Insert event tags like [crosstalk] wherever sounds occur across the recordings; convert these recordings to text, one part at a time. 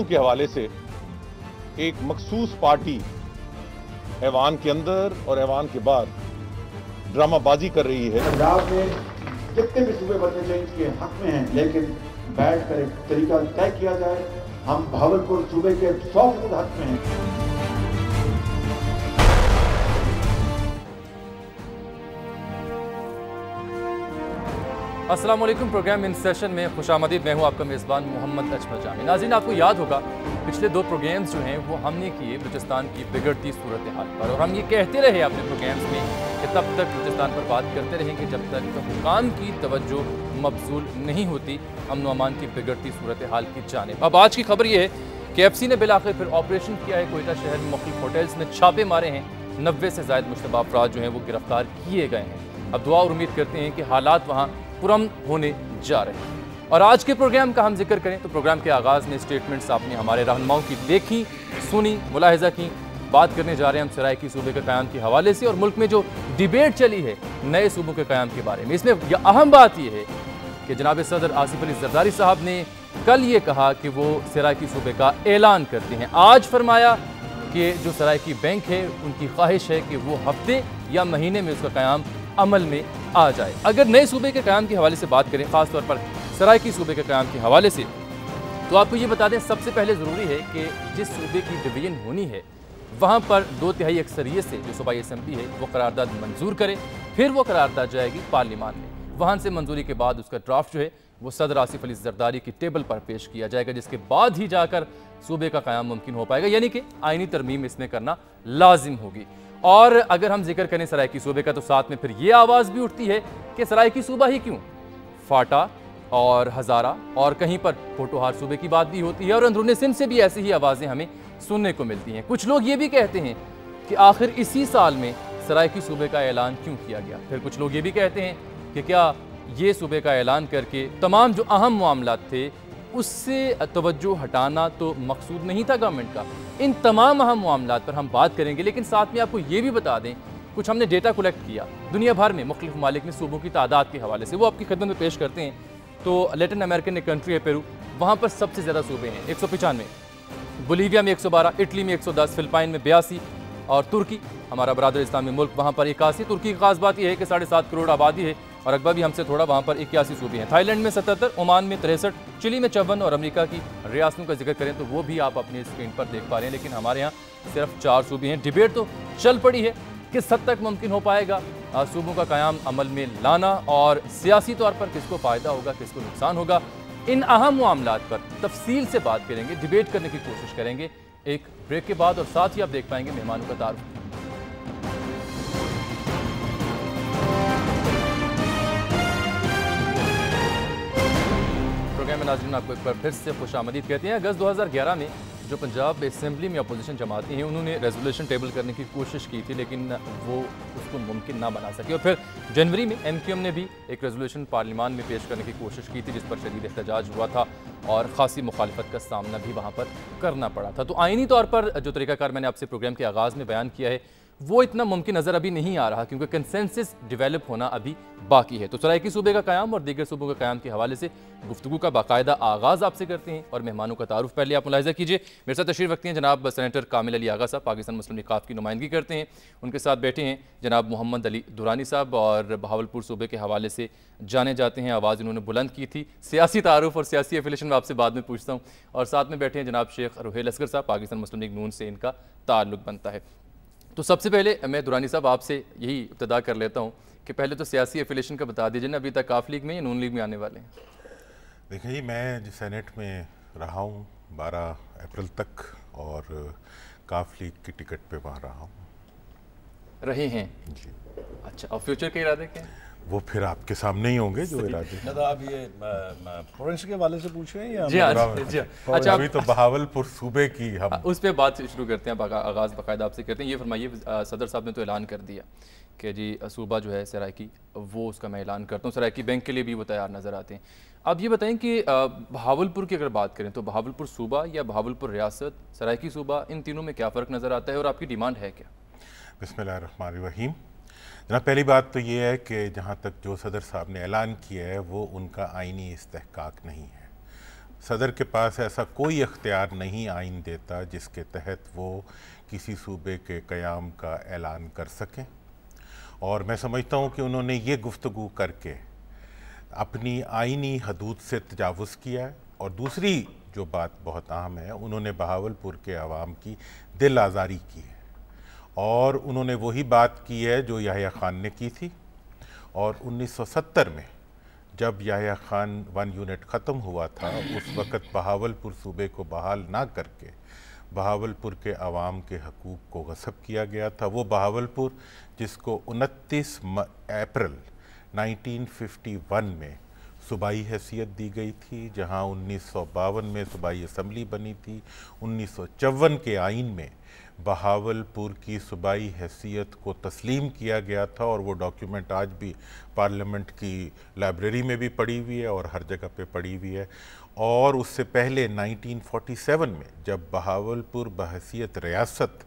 मुद्दों के हवाले से एक मखसूस पार्टी ऐवान के अंदर और ऐवान के बाद ड्रामाबाजी कर रही है पंजाब में जितने भी सूबे बनने चाहिए इसके हक में हैं लेकिन बैठ कर एक तरीका तय किया जाए हम भावलपुर सूबे के सौ फीसद हक में हैं असलम प्रोग्राम इन सेशन में खुश आमदीद मैं हूँ आपका मेज़बान मोहम्मद अजमल जामी नाजीन आपको याद होगा पिछले दो प्रोग्राम्स जो हैं वो हमने किए बलूचिस्तान की बिगड़ती सूरत हाल पर और हम ये कहते रहे अपने प्रोग्राम्स में कि तब तक बलूचिस्तान पर बात करते रहेंगे जब तक तो हुकाम की तवज्जो मबजूल नहीं होती अमन अमान की बिगड़ती सूरत हाल की जानब अब आज की खबर ये है कि एफ सी ने बिल आखिर फिर ऑपरेशन किया है कोयटा शहर में मुख्तफ होटल्स में छापे मारे हैं नब्बे से ज्यादा मुशतबा अफराद जो हैं वो गिरफ्तार किए गए हैं अब दुआ और उम्मीद करते हैं कि हालात वहाँ पुरम होने जा रहे हैं और आज के प्रोग्राम का हम जिक्र करें तो प्रोग्राम के आगाज में स्टेटमेंट्स आपने हमारे रहनुमाओं की देखी सुनी मुलाहजा की बात करने जा रहे हैं हम सरायकी सूबे के क्याम के हवाले से और मुल्क में जो डिबेट चली है नए सूबों के क्याम के बारे में इसमें अहम बात यह है कि जनाब सदर आसिफ अली जरदारी साहब ने कल ये कहा कि वो सरायकी सूबे का ऐलान करते हैं आज फरमाया कि जो सरायकी बैंक है उनकी ख्वाहिश है कि वो हफ्ते या महीने में उसका क्याम अमल में आ जाए अगर नए सूबे के क्याम के हवाले से बात करें ख़ासतौर पर सरायकी सूबे के क्याम के हवाले से तो आपको ये बता दें सबसे पहले ज़रूरी है कि जिस सूबे की डिवीजन होनी है वहाँ पर दो तिहाई अक्सरियत से जो सूबाई असम्बली है वो करारदाद मंजूर करे फिर वो करारदाद जाएगी पार्लियामान में वहाँ से मंजूरी के बाद उसका ड्राफ्ट जो है वो सदर आसिफ अली जरदारी की टेबल पर पेश किया जाएगा जिसके बाद ही जाकर सूबे का क्याम मुमकिन हो पाएगा यानी कि आइनी तरमीम इसमें करना लाजिम होगी और अगर हम जिक्र करें सरायकी सूबे का तो साथ में फिर ये आवाज़ भी उठती है कि सरायकी सूबा ही क्यों फाटा और हज़ारा और कहीं पर फोटोहार सूबे की बात भी होती है और अंदरूनी सिंध से भी ऐसी ही आवाज़ें हमें सुनने को मिलती हैं कुछ लोग ये भी कहते हैं कि आखिर इसी साल में सरायकी सूबे का ऐलान क्यों किया गया फिर कुछ लोग ये भी कहते हैं कि क्या ये सूबे का ऐलान करके तमाम जो अहम मामला थे उससे तोज्जो हटाना तो मकसूद नहीं था गवर्नमेंट का इन तमाम अहम मामला पर हम बात करेंगे लेकिन साथ में आपको ये भी बता दें कुछ हमने डेटा कलेक्ट किया दुनिया भर में मुख्तु ममालिक में सूबों की तादाद के हवाले से वो आपकी खदमत में पेश करते हैं तो लेटिन अमेरिकन एक कंट्री है पेरू वहाँ पर सबसे ज़्यादा सूबे हैं एक सौ पचानवे बोलीविया में एक सौ बारह इटली में एक सौ दस फिलपाइन में बयासी और तुर्की हमारा बरदर इस्लामी मुल्क वहाँ पर इक्यासी तुर्की की खास बात यह है कि साढ़े सात करोड़ आबादी है और अकबा भी हमसे थोड़ा वहाँ पर इक्यासी सूबे हैं थाईलैंड में सतहत्तर ओमान में तिरसठ चिली में चौवन और अमेरिका की रियासतों का जिक्र करें तो वो भी आप अपने स्क्रीन पर देख पा रहे हैं लेकिन हमारे यहाँ सिर्फ चार सूबे हैं डिबेट तो चल पड़ी है किस हद तक मुमकिन हो पाएगा सूबों का क्याम अमल में लाना और सियासी तौर पर किसको फ़ायदा होगा किसको नुकसान होगा इन अहम मामला पर तफसील से बात करेंगे डिबेट करने की कोशिश करेंगे एक ब्रेक के बाद और साथ ही आप देख पाएंगे मेहमानों का तारुफ नाजरीन आपको एक बार फिर से खुश आमदीद कहते हैं अगस्त 2011 में जो पंजाब असम्बली में अपोजिशन जमाती हैं उन्होंने रेजोल्यूशन टेबल करने की कोशिश की थी लेकिन वो उसको मुमकिन ना बना सके और फिर जनवरी में एम क्यू एम ने भी एक रेजोल्यूशन पार्लियामान में पेश करने की कोशिश की थी जिस पर शदीद एहतजाज हुआ था और ख़ासी मुखालफत का सामना भी वहाँ पर करना पड़ा था तो आइनी तौर पर जो तरीक़ाकार मैंने आपसे प्रोग्राम के आगाज़ में बयान किया है वो इतना मुमकिन नज़र अभी नहीं आ रहा क्योंकि कंसेंसिस डेवलप होना अभी बाकी है तो की सूबे का क्याम और दीगर सूबों का क्याम के हवाले से गुफ्तु का बाकायदा आगाज़ आपसे करते हैं और मेहमानों का तारुफ पहले आप मुलाजा कीजिए मेरे साथ तशरीफ रखते हैं जनाब सैनिटर कामिल अली आगा साहब पाकिस्तान मुस्लिम निकाफ की नुमाइंदगी करते हैं उनके साथ बैठे हैं जनाब मोहम्मद अली दुरानी साहब और बहावलपुर सूबे के हवाले से जाने जाते हैं आवाज़ इन्होंने बुलंद की थी सियासी तारुफ और सियासी एफिलेशन में आपसे बाद में पूछता हूँ और साथ में बैठे हैं जनाब शेख रोहेल असगर साहब पाकिस्तान मुस्लिम लीग नून से इनका ताल्लुक बनता है तो सबसे पहले मैं दुरानी साहब आपसे यही इब्तदा कर लेता हूँ कि पहले तो सियासी एफिलेशन का बता दीजिए ना अभी तक काफ लीग में या नून लीग में आने वाले हैं देखिए मैं जो सेनेट में रहा हूँ बारह अप्रैल तक और काफ लीग की टिकट पे वहाँ रहा हूँ रहे हैं जी अच्छा और फ्यूचर के इरादे क्या वो फिर आपके सामने ही होंगे जो इरादे तो आप ये फोरेंसिक के वाले से पूछ रहे हैं या जी हाँ जी हाँ। अच्छा अभी तो बहावलपुर सूबे की हम हाँ, उस पर बात शुरू करते हैं आगाज़ बाकायदा आपसे करते हैं ये फरमाइए सदर साहब ने तो ऐलान कर दिया कि जी सूबा जो है सराकी वो उसका मैं ऐलान करता हूँ सराकी बैंक के लिए भी वो तैयार नज़र आते हैं अब ये बताएं कि भावलपुर की अगर बात करें तो भावलपुर सूबा या भावलपुर रियासत सराकी सूबा इन तीनों में क्या फ़र्क नज़र आता है और आपकी डिमांड है क्या बसमिल रहीम जना पहली बात तो ये है कि जहाँ तक जो सदर साहब ने ऐलान किया है वो उनका आइनी इस्तेकाक नहीं है सदर के पास ऐसा कोई अख्तियार नहीं आइन देता जिसके तहत वो किसी सूबे के क़्याम का ऐलान कर सकें और मैं समझता हूँ कि उन्होंने ये गुफ्तु करके अपनी आइनी हदूद से तजावज़ किया है और दूसरी जो बात बहुत अहम है उन्होंने बहावलपुर के आवाम की दिल आज़ारी की है और उन्होंने वही बात की है जो याहिया ख़ान ने की थी और 1970 में जब याहिया ख़ान वन यूनिट ख़त्म हुआ था उस वक़्त बहावलपुर सूबे को बहाल ना करके बहावलपुर के आवाम के हकूक़ को गसब किया गया था वो बहावलपुर जिसको 29 अप्रैल 1951 में सूबाई हैसियत दी गई थी जहां उन्नीस में सूबाई असम्बली बनी थी उन्नीस के आइन में बहावलपुर की सूबाई हैसियत को तस्लीम किया गया था और वो डॉक्यूमेंट आज भी पार्लियामेंट की लाइब्रेरी में भी पड़ी हुई है और हर जगह पे पड़ी हुई है और उससे पहले 1947 में जब बहावलपुर बहसीत रियासत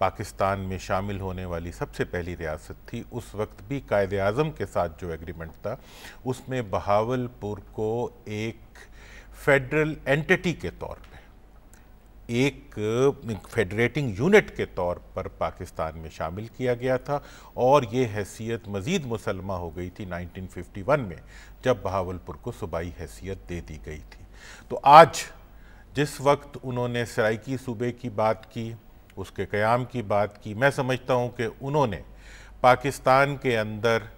पाकिस्तान में शामिल होने वाली सबसे पहली रियासत थी उस वक्त भी कायद अज़म के साथ जो एग्रीमेंट था उसमें बहावलपुर को एक फेडरल एंटिटी के तौर पर एक फेडरेटिंग यूनिट के तौर पर पाकिस्तान में शामिल किया गया था और ये हैसियत मज़ीद मुसलमा हो गई थी 1951 में जब बहावलपुर को सूबाई हैसियत दे दी गई थी तो आज जिस वक्त उन्होंने सराइकी सूबे की बात की उसके क़्याम की बात की मैं समझता हूँ कि उन्होंने पाकिस्तान के अंदर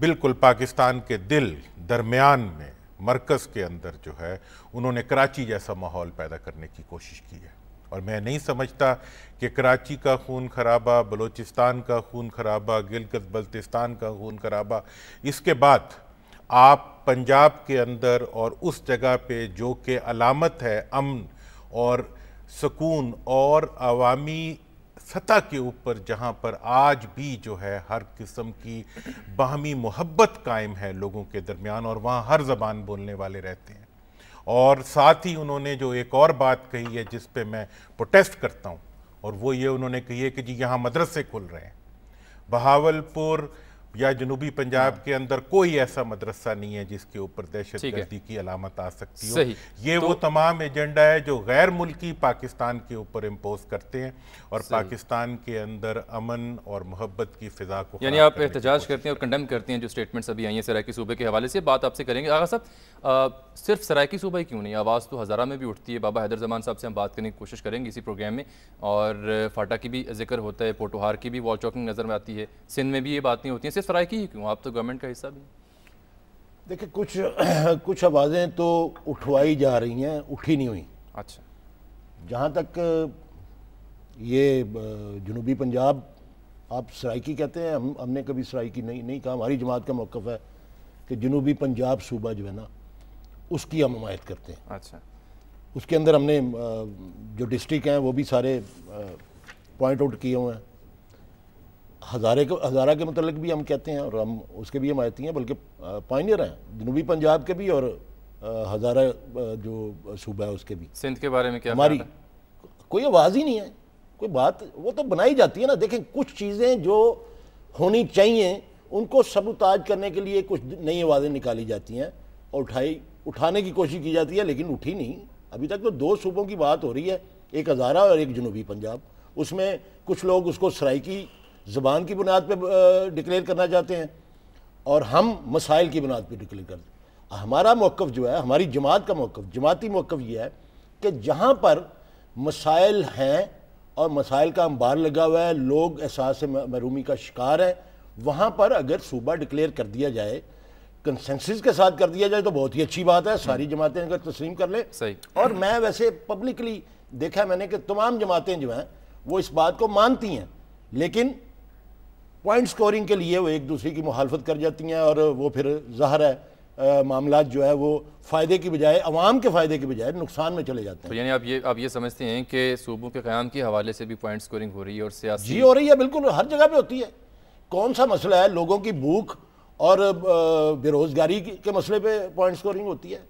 बिल्कुल पाकिस्तान के दिल दरमियान में मरकज़ के अंदर जो है उन्होंने कराची जैसा माहौल पैदा करने की कोशिश की है और मैं नहीं समझता कि कराची का खून खराबा बलूचिस्तान का खून खराबा गिलगत बल्तिस्तान का खून खराबा इसके बाद आप पंजाब के अंदर और उस जगह पे जो के अलामत है अमन और सुकून और आवामी सतह के ऊपर जहाँ पर आज भी जो है हर किस्म की बाहमी मोहब्बत कायम है लोगों के दरमियान और वहाँ हर ज़बान बोलने वाले रहते हैं और साथ ही उन्होंने जो एक और बात कही है जिस पे मैं प्रोटेस्ट करता हूँ और वो ये उन्होंने कही है कि जी यहाँ मदरसे खुल रहे हैं बहावलपुर या जनूबी पंजाब हाँ। के अंदर कोई ऐसा मदरसा नहीं है जिसके ऊपर दहशत गर्दी की अलामत आ सकती हो ये तो, वो तमाम एजेंडा है जो गैर मुल्की पाकिस्तान के ऊपर इम्पोज करते हैं और पाकिस्तान के अंदर अमन और मोहब्बत की फिजा को यानी आप एहतजाज करते हैं और कंडेम करते हैं जो स्टेटमेंट्स अभी आई हैं सराकी सूबे के हवाले से बात आपसे करेंगे आगा साहब सिर्फ सरायकी सूबा ही क्यों नहीं आवाज़ तो हज़ारा में भी उठती है बाबा हैदर जमान साहब से हम बात करने की कोशिश करेंगे इसी प्रोग्राम में और फाटा की भी जिक्र होता है पोटोहार की भी वॉल चॉकिंग नज़र में आती है सिंध में भी ये बातें होती हैं सिर्फ सरायकी ही क्यों आप तो गवर्नमेंट का हिस्सा भी देखिए कुछ [clears throat] कुछ आवाज़ें तो उठवाई जा रही हैं उठी नहीं हुई अच्छा जहाँ तक ये जनूबी पंजाब आप सरायकी कहते हैं हम हमने कभी सरायकी नहीं नहीं कहा हमारी जमात का मौक़ है कि जनूबी पंजाब सूबा जो है ना उसकी हम हमायत करते हैं अच्छा उसके अंदर हमने जो डिस्ट्रिक्ट हैं वो भी सारे पॉइंट आउट किए हुए हैं हज़ारे के हज़ारा के मतलब भी हम कहते हैं और हम उसके भी हमायती हैं बल्कि पाइनियर हैं जनूबी पंजाब के भी और हज़ारा जो सूबा है उसके भी सिंध के बारे में क्या हमारी कोई आवाज़ ही नहीं है कोई बात वो तो बनाई जाती है ना देखें कुछ चीज़ें जो होनी चाहिए उनको सबुताज करने के लिए कुछ नई आवाज़ें निकाली जाती हैं और उठाई उठाने की कोशिश की जाती है लेकिन उठी नहीं अभी तक तो दो सूबों की बात हो रही है एक हज़ारा और एक जनूबी पंजाब उसमें कुछ लोग उसको सराइकी ज़बान की बुनियाद पर डिक्लेयर करना चाहते हैं और हम मसाइल की बुनियाद पर डिक्लेयर करते हैं हमारा मौक़ जो है हमारी जमात का मौक़ जमाती मौक़ यह है कि जहाँ पर मसाइल हैं और मसाइल का अंबार लगा हुआ है लोग एहसास महरूमी का शिकार है वहाँ पर अगर सूबा डिक्लेयर कर दिया जाए कंसेंसिस के साथ कर दिया जाए तो बहुत ही अच्छी बात है सारी हम्म। जमातें अगर तस्लीम कर लें सही और मैं वैसे पब्लिकली देखा मैंने कि तमाम जमातें जो हैं वो इस बात को मानती हैं लेकिन पॉइंट स्कोरिंग के लिए वो एक दूसरे की मुहालफत कर जाती हैं और वो फिर जहर है मामला जो है वो फ़ायदे की बजाय आवाम के फ़ायदे की बजाय नुकसान में चले जाते हैं तो यानी आप ये आप ये समझते हैं कि सूबों के क्याम के हवाले से भी पॉइंट स्कोरिंग हो रही है और सियासी जी हो रही है बिल्कुल हर जगह पे होती है कौन सा मसला है लोगों की भूख और बेरोजगारी के मसले पे पॉइंट स्कोरिंग होती है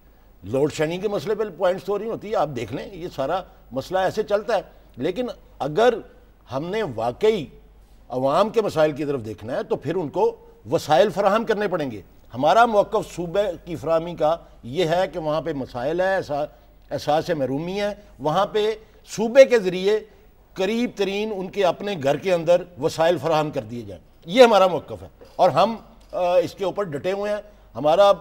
लोड शेडिंग के मसले पे पॉइंट स्कोरिंग होती है आप देख लें ये सारा मसला ऐसे चलता है लेकिन अगर हमने वाकई अवाम के मसाइल की तरफ देखना है तो फिर उनको वसाइल फराहम करने पड़ेंगे हमारा मौक़ सूबे की फरहमी का ये है कि वहाँ पर मसाइल है एहसास महरूमी है वहाँ पर सूबे के ज़रिए करीब तरीन उनके अपने घर के अंदर वसाइल फराहम कर दिए जाए ये हमारा मौक़ है और हम इसके ऊपर डटे हुए हैं हमारा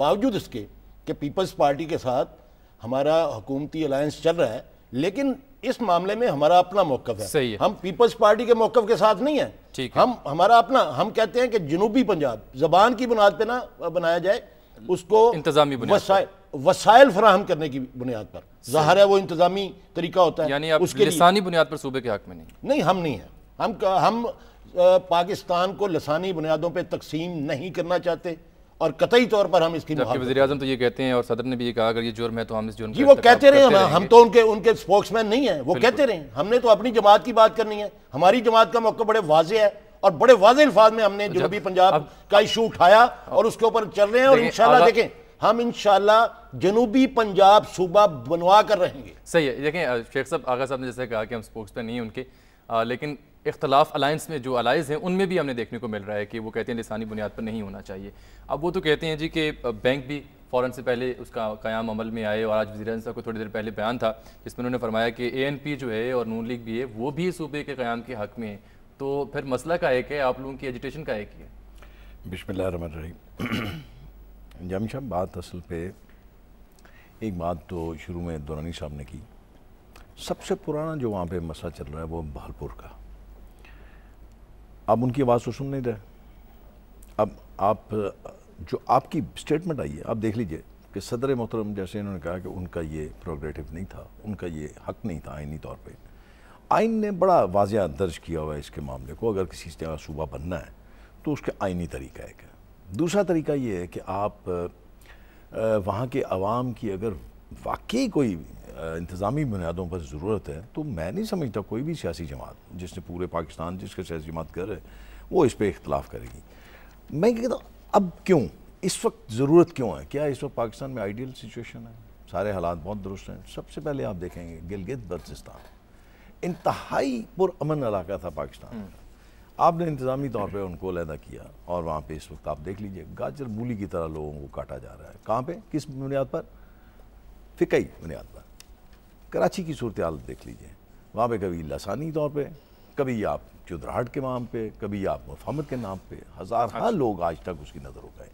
बावजूद इसके कि पीपल्स पार्टी के साथ हमारा हुकूमती अलायंस चल रहा है लेकिन इस मामले में हमारा अपना मौकफ है है हम पीपल्स पार्टी के मौकफ के साथ नहीं है है। हम हमारा अपना हम कहते हैं कि जनूबी पंजाब जबान की बुनियाद पर ना बनाया जाए उसको इंतजामी वसाइल वसाइल फराहम करने की बुनियाद पर जाहिर है वो इंतजामी तरीका होता है उसके लिए। बुनियाद पर सूबे के हक में नहीं नहीं हम नहीं है हम हम पाकिस्तान को लसानी बुनियादों पर तकसीम नहीं करना चाहते और कतई तौर पर हम इसकी वजी अजम तो ये कहते हैं और सदर ने भी ये कहा अगर ये जुर्म है तो हम इस जुर्म जी वो कहते रहे हैं हम तो उनके उनके स्पोक्समैन नहीं है वो कहते रहे हमने तो अपनी जमात की बात करनी है हमारी जमात का मौका बड़े वाजे है और बड़े वाजे अल्फाज में हमने जो भी पंजाब का इशू उठाया और उसके ऊपर चल रहे हैं और इंशाल्लाह देखें हम इनशाला जनूबी पंजाब सूबा बनवा कर रहेंगे सही है देखें शेख साहब आगा साहब ने जैसे कहा कि हम स्पोक्स पर नहीं उनके आ, लेकिन इख्तलाफ अलायंस में जो अलाइज हैं उनमें भी हमने देखने को मिल रहा है कि वो कहते हैं लसानी बुनियाद पर नहीं होना चाहिए अब वो तो कहते हैं जी कि बैंक भी फ़ौर से पहले उसका क़्याम अमल में आए और आज वजी को थोड़ी देर पहले बयान था जिसमें उन्होंने फरमाया कि ए एन पी जो है और नून लीग भी है वो भी सूबे के क़्याम के हक़ में है तो फिर मसला का एक है आप लोगों की एजुटेशन का एक ही है जाम [coughs] साहब बात असल पे एक बात तो शुरू में दुरानी साहब ने की सबसे पुराना जो वहाँ पे मसला चल रहा है वो बहालपुर का आप उनकी आवाज़ तो सुन नहीं रहे अब आप जो आपकी स्टेटमेंट आई है आप देख लीजिए कि सदर मोहतरम जैसे इन्होंने कहा कि उनका ये प्रोग्रेटिव नहीं था उनका ये हक नहीं था आइनी तौर पर आइन ने बड़ा वाजिया दर्ज किया हुआ है इसके मामले को अगर किसी तरह सूबा बनना है तो उसके आइनी तरीका एक है दूसरा तरीका ये है कि आप वहाँ के आवाम की अगर वाकई कोई इंतज़ामी बुनियादों पर ज़रूरत है तो मैं नहीं समझता कोई भी सियासी जमात जिसने पूरे पाकिस्तान जिसका सियासी जमात कर रहे वो इस पर इख्तलाफ करेगी मैं कहता हूँ अब क्यों इस वक्त ज़रूरत क्यों है क्या इस वक्त पाकिस्तान में आइडियल सिचुएशन है सारे हालात बहुत दुरुस्त हैं सबसे पहले आप देखेंगे गिलगित बल्तिस्तान इंतहाई पुरान इलाका था पाकिस्तान हम्म। आपने इंतज़ामी तौर पर उनको अलहदा किया और वहाँ पे इस वक्त आप देख लीजिए गाजर मूली की तरह लोगों को काटा जा रहा है कहाँ पे किस बुनियाद पर फ़िकई बुनियाद पर कराची की सूरत हाल देख लीजिए वहाँ पर कभी लसानी तौर पर कभी आप चुदराहट के नाम पे कभी आप मुफामत के नाम पे हज़ार अच्छा। लोग आज तक उसकी नज़र हो गए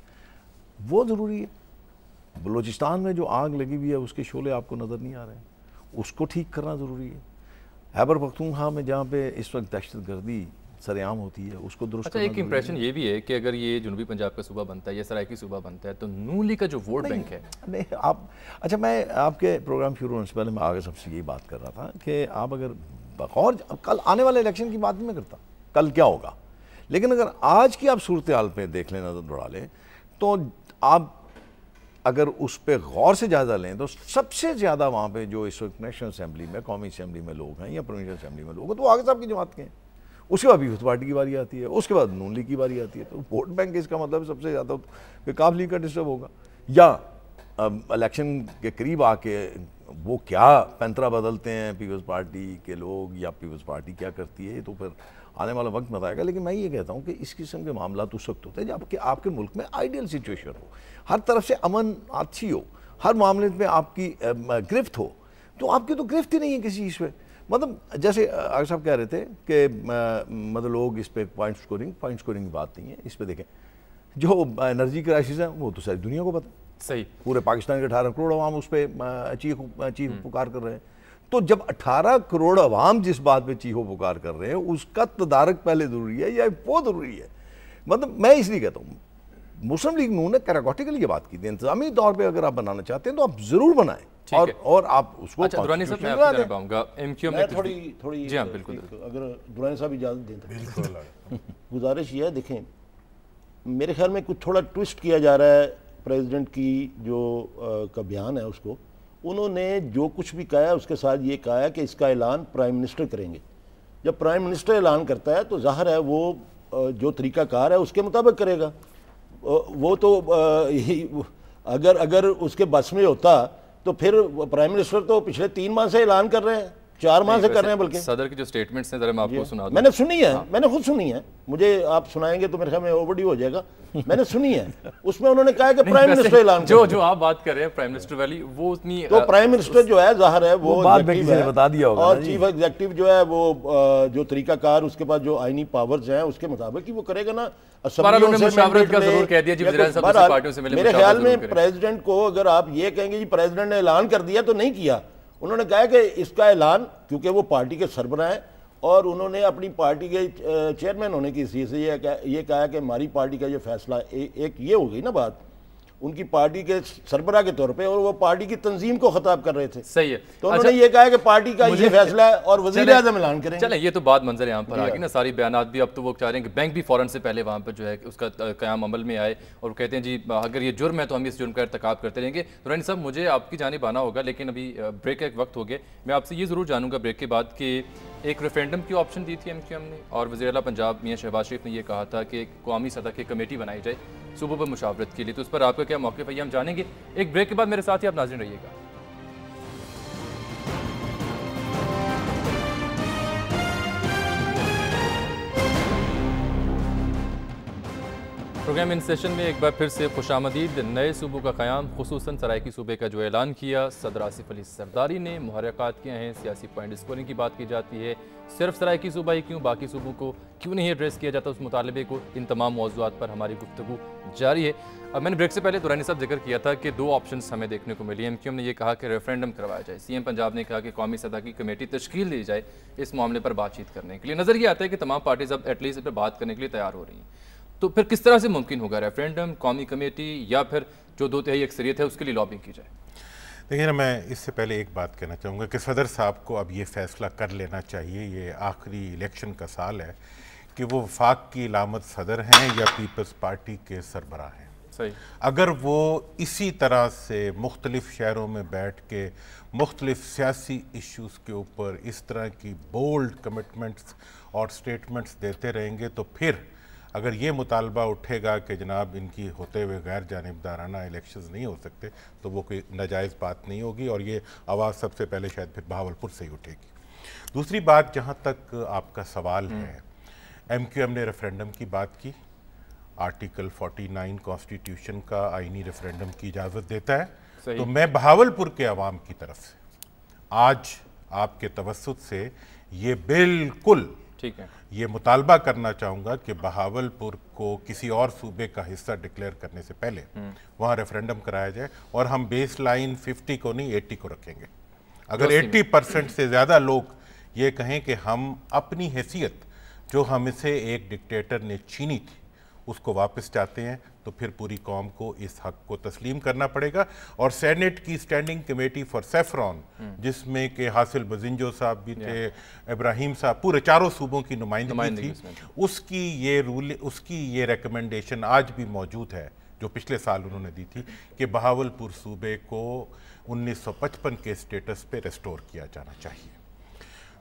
वो ज़रूरी है बलूचिस्तान में जो आग लगी हुई है उसके शोले आपको नज़र नहीं आ रहे उसको ठीक करना ज़रूरी है हैबर पखतूनखा में जहाँ पे इस वक्त दहशत गर्दी सरेआम होती है उसको दुरुस्त अच्छा एक इम्प्रेशन ये भी है कि अगर ये जुनूबी पंजाब का सूबा बनता है या सराय की सूबा बनता है तो नूली का जो वोट बैंक है नहीं आप अच्छा मैं आपके प्रोग्राम शुरू होने से पहले मैं आगे सबसे यही बात कर रहा था कि आप अगर बखौर कल आने वाले इलेक्शन की बात नहीं मैं करता कल क्या होगा लेकिन अगर आज की आप सूरत हाल पर देख लें नजर दौड़ा लें तो आप अगर उस पर गौर से ज्यादा लें तो सबसे ज़्यादा वहाँ पर जो इस वक्त नेशनल असम्बली में कौमी असम्बली में लोग हैं या प्रोविशल असम्बली में लोग हैं तो आगे साहब की जमात के हैं उसके बाद पीपल्स पार्टी की बारी आती है उसके बाद नून लीग की बारी आती है तो वोट बैंक इसका मतलब सबसे ज़्यादा काफ लीग का डिस्टर्ब होगा या इलेक्शन के करीब आके वो क्या पैंतरा बदलते हैं पीपल्स पार्टी के लोग या पीपल्स पार्टी क्या करती है तो फिर आने वाला वक्त बताएगा लेकिन मैं ये कहता हूँ कि इस किस्म के मामला तो सख्त होते हैं जबकि आपके मुल्क में आइडियल सिचुएशन हो हर तरफ से अमन अच्छी हो हर मामले में आपकी गिरफ्त हो तो आपकी तो गिरफ्त ही नहीं है किसी चीज़ पर मतलब जैसे आगे साहब कह रहे थे कि मतलब लोग इस पर पॉइंट स्कोरिंग पॉइंट स्कोरिंग की बात नहीं है इस पर देखें जो एनर्जी क्राइसिस हैं वो तो सारी दुनिया को पता सही पूरे पाकिस्तान के अठारह करोड़ अवाम उस पर चीख चीख हम्म। पुकार कर रहे हैं तो जब अठारह करोड़ अवाम जिस बात पर चीहो पुकार कर रहे हैं उसका तदारक पहले ज़रूरी है या वो ज़रूरी है मतलब मैं इसलिए कहता हूँ मुस्लिम लीग नू ने कैरागोटिकली ये बात की थी इंतजामी तौर पर अगर आप बनाना चाहते हैं तो आप जरूर बनाए और और आप उसको अच्छा, हाँ, तो। [laughs] गुजारिश यह है देखें मेरे ख्याल में कुछ थोड़ा ट्विस्ट किया जा रहा है प्रेसिडेंट की जो का बयान है उसको उन्होंने जो कुछ भी कहा उसके साथ ये कहा है कि इसका ऐलान प्राइम मिनिस्टर करेंगे जब प्राइम मिनिस्टर ऐलान करता है तो जाहिर है वो जो तरीका कार है उसके मुताबिक करेगा वो तो अगर अगर उसके बस में होता तो फिर प्राइम मिनिस्टर तो पिछले तीन माह से ऐलान कर रहे हैं चार माह से कर रहे हैं बल्कि सदर की जो स्टेटमेंट्स हैं मैं आपको सुना मैंने सुनी है हाँ। मैंने खुद सुनी है मुझे आप सुनाएंगे तो मेरे ख्याल में ओवरडी हो जाएगा मैंने सुनी है उसमें उन्होंने कहा कि प्राइम मिनिस्टर ऐलान जो जो आप बात कर रहे हैं प्राइम मिनिस्टर वाली वो उतनी तो प्राइम मिनिस्टर जो है जाहिर है वो बता दिया और चीफ एग्जेक्टिव जो है वो जो तरीकाकार उसके पास जो आईनी पावर्स हैं उसके मुताबिक ही वो करेगा ना मेरे ख्याल में प्रेजिडेंट को अगर आप ये कहेंगे प्रेजिडेंट ने ऐलान कर दिया तो नहीं किया उन्होंने कहा कि इसका ऐलान क्योंकि वो पार्टी के सरबरा हैं और उन्होंने अपनी पार्टी के चेयरमैन होने की इसी से ये कहा कि हमारी पार्टी का ये फैसला ए, एक ये हो गई ना बात उनकी पार्टी के सरबरा के तौर पे और वो पार्टी की तंजीम को खताब कर रहे थे सही है तो उन्होंने अच्छा, ये कहा है कि पार्टी का ये फैसला है और वजीर आजम ऐलान करें चले ये तो बात मंजर यहाँ पर आ गई ना हाँ। सारी बयान भी अब तो वो चाह रहे हैं कि बैंक भी फ़ौरन से पहले वहाँ पर जो है उसका क्याम अमल में आए और कहते हैं जी अगर ये जुर्म है तो हम इस जुर्म का इरतकाब करते रहेंगे तो रैन साहब मुझे आपकी जानब आना होगा लेकिन अभी ब्रेक का एक वक्त हो गया मैं आपसे ये ज़रूर जानूंगा ब्रेक के बाद कि एक रेफरेंडम की ऑप्शन दी थी एम क्यू एम ने और वजी अल पंजाब मियाँ शहबाज शरीफ ने यह कहा था कि एक कौमी सतह की कमेटी बनाई जाए सुबह पर मुशावरत के लिए तो उस पर आपका क्या मौके पर हम जानेंगे एक ब्रेक के बाद मेरे साथ ही आप नाजिन रहिएगा प्रोग्राम इन सेशन में एक बार फिर से खुश आमदीद नए सूबों का क़्याम खसूस सरायकी सूबे का जो ऐलान किया सदर आसिफ अली सरदारी ने मुहरक़ात किए हैं सियासी पॉइंट स्कोरिंग की बात की जाती है सिर्फ सरायकी सूबा ही क्यों बाकी सूबों को क्यों नहीं एड्रेस किया जाता उस मुतालबे को इन तमाम मौजूद पर हमारी गुफ्तु जारी है अब मैंने ब्रेक से पहले तुरानी साहब जिक्र किया था कि दो ऑप्शन हमें देखने को मिली एम क्यू एम ने यह कहा कि रेफरेंडम करवाया जाए सी एम पंजाब ने कहा कि कौमी सतह की कमेटी तश्कील दी जाए इस मामले पर बातचीत करने के लिए नज़र ये आता है कि तमाम पार्टीज़ अब एटलीस्ट इस पर बात करने के लिए तैयार हो रही हैं तो फिर किस तरह से मुमकिन होगा रेफरेंडम कौमी कमेटी या फिर जो दो तिहाई अक्सरियत है उसके लिए लॉबिंग की जाए देखिए ना मैं इससे पहले एक बात कहना चाहूँगा कि सदर साहब को अब ये फैसला कर लेना चाहिए ये आखिरी इलेक्शन का साल है कि वो वफाक की लामत सदर हैं या पीपल्स पार्टी के सरबरा हैं सही अगर वो इसी तरह से मुख्तलिफ शहरों में बैठ के मुख्तलिफ सियासी इश्यूज़ के ऊपर इस तरह की बोल्ड कमिटमेंट्स और स्टेटमेंट्स देते रहेंगे तो फिर अगर ये मुतालबा उठेगा कि जनाब इनकी होते हुए गैर जानबदाराना इलेक्शन नहीं हो सकते तो वो कोई नाजायज़ बात नहीं होगी और ये आवाज़ सबसे पहले शायद फिर बहावलपुर से ही उठेगी दूसरी बात जहाँ तक आपका सवाल हम्म। है एम क्यू एम ने रेफरेंडम की बात की आर्टिकल 49 कॉन्स्टिट्यूशन का आइनी रेफरेंडम की इजाज़त देता है तो मैं बहावलपुर के आवाम की तरफ से आज आपके तवसत से ये बिल्कुल ठीक है ये मुतालबा करना चाहूँगा कि बहावलपुर को किसी और सूबे का हिस्सा डिक्लेयर करने से पहले हम्म। वहाँ रेफरेंडम कराया जाए और हम बेस लाइन फिफ्टी को नहीं एट्टी को रखेंगे अगर एट्टी परसेंट से ज़्यादा लोग ये कहें कि हम अपनी हैसियत जो हमसे एक डिक्टेटर ने छीनी थी उसको वापस चाहते हैं तो फिर पूरी कौम को इस हक को तस्लीम करना पड़ेगा और सैनेट की स्टैंडिंग कमेटी फॉर सेफ्रॉन हम्म। जिसमें के हासिल बजिंजो साहब भी थे इब्राहिम साहब पूरे चारों सूबों की नुमाइंदगी थी उसकी ये रूल उसकी ये रिकमेंडेशन आज भी मौजूद है जो पिछले साल उन्होंने दी थी कि बहावलपुर सूबे को 1955 के स्टेटस पे रेस्टोर किया जाना चाहिए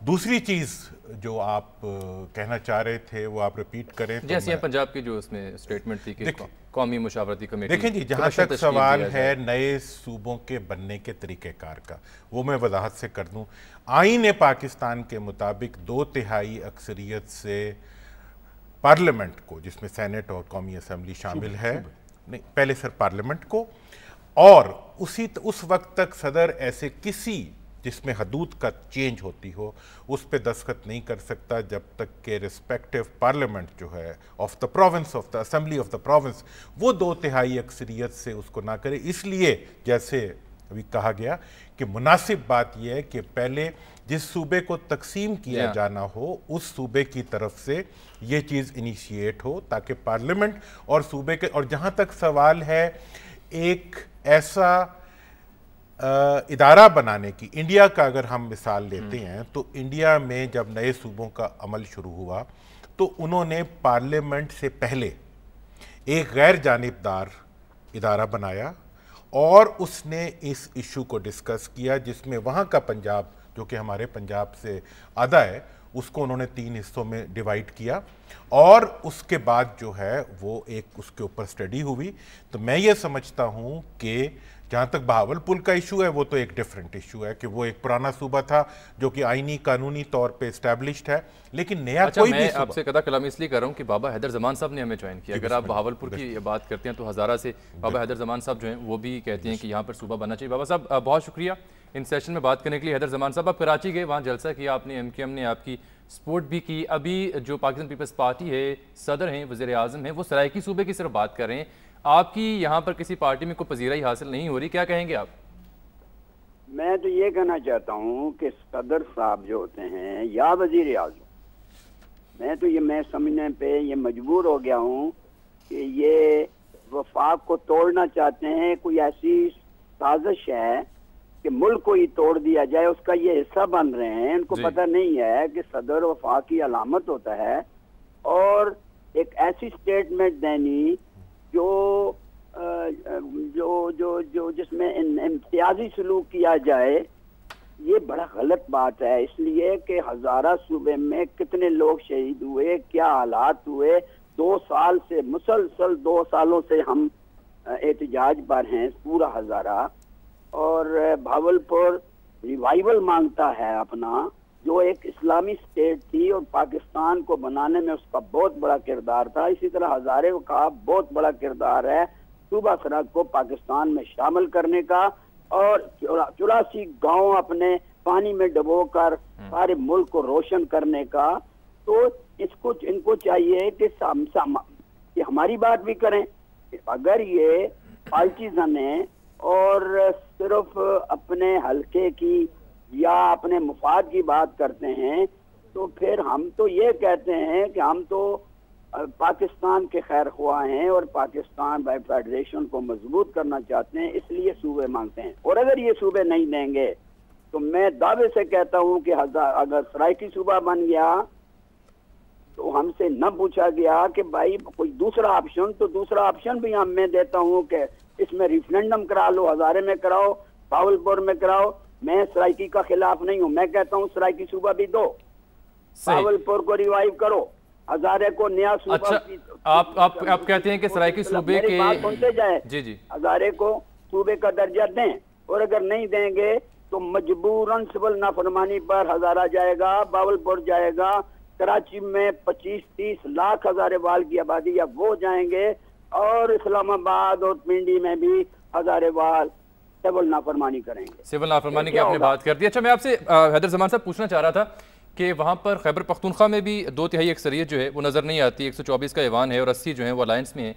दूसरी चीज़ जो आप कहना चाह रहे थे वो आप रिपीट करें तो जैसे पंजाब की जो उसमें स्टेटमेंट थी कि कौमी मुशावरती कमेटी देखें जी जहां तक सवाल है नए सूबों के बनने के तरीक़ेकार का वो मैं वजाहत से कर दूं आईन पाकिस्तान के मुताबिक दो तिहाई अक्सरियत से पार्लियामेंट को जिसमें सेनेट और कौमी असम्बली शामिल है नहीं पहले सर पार्लियामेंट को और उसी उस वक्त तक सदर ऐसे किसी जिसमें हदूद का चेंज होती हो उस पर दस्खत नहीं कर सकता जब तक के रिस्पेक्टिव पार्लियामेंट जो है of the province of the assembly of the province वो दो तिहाई अक्सरियत से उसको ना करे इसलिए जैसे अभी कहा गया कि मुनासिब बात यह है कि पहले जिस सूबे को तकसीम किया जाना हो उस सूबे की तरफ से ये चीज़ इनिशिएट हो ताकि पार्लियामेंट और सूबे के और जहाँ तक सवाल है एक ऐसा इदारा बनाने की इंडिया का अगर हम मिसाल लेते हम्म। हैं तो इंडिया में जब नए सूबों का अमल शुरू हुआ तो उन्होंने पार्लियामेंट से पहले एक गैर जानबदार इदारा बनाया और उसने इस इशू को डिस्कस किया जिसमें वहाँ का पंजाब जो कि हमारे पंजाब से आधा है उसको उन्होंने तीन हिस्सों में डिवाइड किया और उसके बाद जो है वो एक उसके ऊपर स्टडी हुई तो मैं ये समझता हूँ कि जहाँ तक बहावलपुर का इशू है वो तो एक डिफरेंट इशू है कि वो एक पुराना सूबा था जो कि आईनी कानूनी तौर पे स्टैब्लिश्ड है लेकिन नया अच्छा, कोई मैं आपसे कदा कलाम इसलिए कर रहा हूँ कि बाबा हैदर जमान साहब ने हमें ज्वाइन किया अगर आप बहावलपुर की बात करते हैं तो हज़ारा से बाबा हैदर जमान साहब जो है वो भी कहते हैं कि यहाँ पर सूबा बनना चाहिए बाबा साहब बहुत शुक्रिया इन सेशन में बात करने के लिए हैदर जमान साहब आप कराची गए वहाँ जलसा किया आपने एम ने आपकी सपोर्ट भी की अभी जो पाकिस्तान पीपल्स पार्टी है सदर हैं वज़ी अजम हैं वो सरायकी सूबे की सिर्फ बात कर रहे हैं आपकी यहाँ पर किसी पार्टी में कोई पजीराई हासिल नहीं हो रही क्या कहेंगे आप मैं तो ये कहना चाहता हूँ कि सदर साहब जो होते हैं या वजीर आजम मैं तो ये मैं समझने पे ये मजबूर हो गया हूँ कि ये वफाक को तोड़ना चाहते हैं कोई ऐसी साजिश है कि मुल्क को ही तोड़ दिया जाए उसका ये हिस्सा बन रहे हैं इनको पता नहीं है कि सदर वफाक की अलामत होता है और एक ऐसी स्टेटमेंट देनी जो जो जो जो जिसमें इम्तियाजी सलूक किया जाए ये बड़ा गलत बात है इसलिए कि हजारा सूबे में कितने लोग शहीद हुए क्या हालात हुए दो साल से मुसलसल दो सालों से हम एहतजाज पर हैं पूरा हजारा और भावलपुर रिवाइवल मांगता है अपना जो एक इस्लामी स्टेट थी और पाकिस्तान को बनाने में उसका बहुत बड़ा किरदार था इसी तरह हजारे का बहुत बड़ा किरदार है सूबा सरहद को पाकिस्तान में शामिल करने का और चौरासी गांव अपने पानी में डुबोकर हम्म। सारे मुल्क को रोशन करने का तो इसको इनको चाहिए कि साम, साम, कि हमारी बात भी करें अगर ये पार्टीजन है और सिर्फ अपने हलके की या अपने मुफाद की बात करते हैं तो फिर हम तो ये कहते हैं कि हम तो पाकिस्तान के खैर खुआ हैं और पाकिस्तान बाई फेडरेशन को मजबूत करना चाहते हैं इसलिए सूबे मांगते हैं और अगर ये सूबे नहीं देंगे तो मैं दावे से कहता हूँ कि हजार अगर सराइकी सूबा बन गया तो हमसे न पूछा गया कि भाई कोई दूसरा ऑप्शन तो दूसरा ऑप्शन भी हम मैं देता हूँ कि इसमें रिफ्रेंडम करा लो हजारे में कराओ पावलपुर में कराओ मैं सराइकी का खिलाफ नहीं हूँ मैं कहता हूँ सराइकी सूबा भी दो भावलपुर को रिवाइव करो हजारे को नया सूबा अच्छा, आप आप आप कहते हैं कि सराइकी सूबे के सुनते जाए जी जी हजारे को सूबे का दर्जा दें और अगर नहीं देंगे तो मजबूरन सिविल नाफरमानी पर हजारा जाएगा बावलपुर जाएगा कराची में 25-30 लाख हजारे बाल की आबादी या वो जाएंगे और इस्लामाबाद और पिंडी में भी हजारे बाल सिविल नाफरमानी करेंगे सिविल नाफरमानी की आपने बात कर दी अच्छा मैं आपसे हैदर जमान साहब पूछना चाह रहा था कि वहाँ पर खैबर पख्तनख्वा में भी दो तिहाई अक्सरियत जो है वो नज़र नहीं आती एक सौ चौबीस का ऐवान है और अस्सी जो है वो अलायंस में है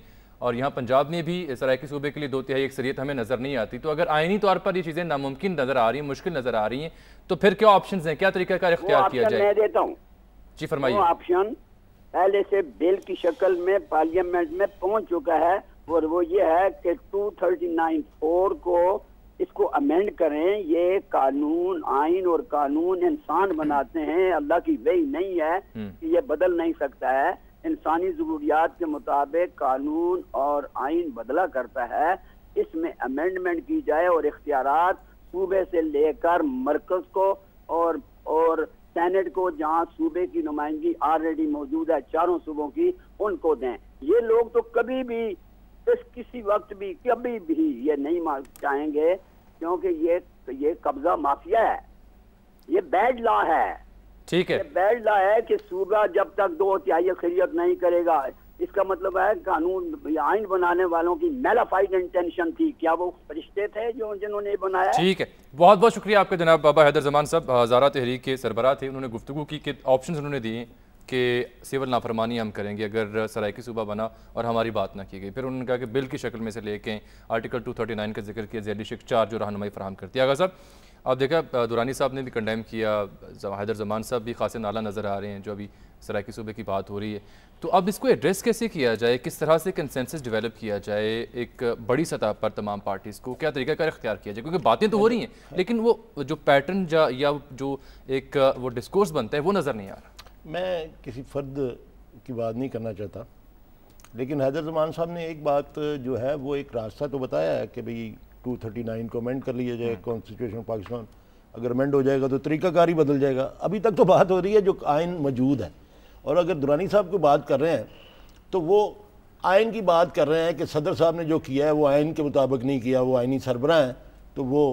और यहाँ पंजाब में भी सरायकी सूबे के लिए दो तिहाई अक्सरियत हमें नज़र नहीं आती तो अगर आइनी तौर पर ये चीज़ें नामुमकिन नज़र आ रही हैं मुश्किल नज़र आ रही हैं तो फिर क्या ऑप्शन हैं क्या तरीका का इख्तियार किया जाए मैं देता हूँ जी फरमाइए ऑप्शन पहले से बिल की शक्ल में पार्लियामेंट में पहुंच चुका है और वो ये है कि टू थर्टी नाइन फोर को इसको अमेंड करें ये कानून आइन और कानून इंसान बनाते हैं अल्लाह की वही नहीं है हम्म। कि ये बदल नहीं सकता है इंसानी ज़रूरियात के मुताबिक कानून और आइन बदला करता है इसमें अमेंडमेंट की जाए और इख्तियार सूबे से लेकर मरकज को और और सेनेट को जहाँ सूबे की नुमाइंदगी ऑलरेडी मौजूद है चारों सूबों की उनको दें ये लोग तो कभी भी इस किसी वक्त भी कभी भी ये नहीं चाहेंगे क्योंकि ये ये कब्जा माफिया है ये बैड लॉ है ठीक है बैड लॉ है कि सूबा जब तक दो तिहाई खरीत नहीं करेगा इसका मतलब है कानून आइन बनाने वालों की मेलाफाइड इंटेंशन थी क्या वो रिश्ते थे जो जिन्होंने बनाया ठीक है बहुत बहुत शुक्रिया आपके जनाब बाबा हैदर जमान साहब हजारा तहरीक के सरबरा थे उन्होंने गुफ्तु की ऑप्शन उन्होंने दिए कि सिविल नाफरमानी हम करेंगे अगर सरायकी सूबा बना और हमारी बात ना की गई फिर उन्होंने कहा कि बिल की शक्ल में से लेके आर्टिकल 239 का जिक्र किया जैली चार जो रहनमई फराम करती है आगा साहब आप देखा दुरानी साहब ने भी कंडेम किया हैदर जमान साहब भी खासे नाला नज़र आ रहे हैं जो अभी सरायकी सूबे की बात हो रही है तो अब इसको एड्रेस कैसे किया जाए किस तरह से कंसेंसस डेवलप किया जाए एक बड़ी सतह पर तमाम पार्टीज़ को क्या तरीक़ाकार इख्तियार किया जाए क्योंकि बातें तो हो रही हैं लेकिन वो जो पैटर्न या जो एक वो डिस्कोर्स बनता है वो नज़र नहीं आ रहा मैं किसी फ़र्द की बात नहीं करना चाहता लेकिन हैदर जमान साहब ने एक बात जो है वो एक रास्ता तो बताया है कि भाई 239 को अमेंड कर लिया जाए कॉन्स्टिट्यूशन हाँ। पाकिस्तान अगर अमेंड हो जाएगा तो तरीकाकार ही बदल जाएगा अभी तक तो बात हो रही है जो आयन मौजूद है और अगर दुरानी साहब की बात कर रहे हैं तो वो आयन की बात कर रहे हैं कि सदर साहब ने जो किया है वो आयन के मुताबिक नहीं किया वो आइनी सरबरा हैं तो वो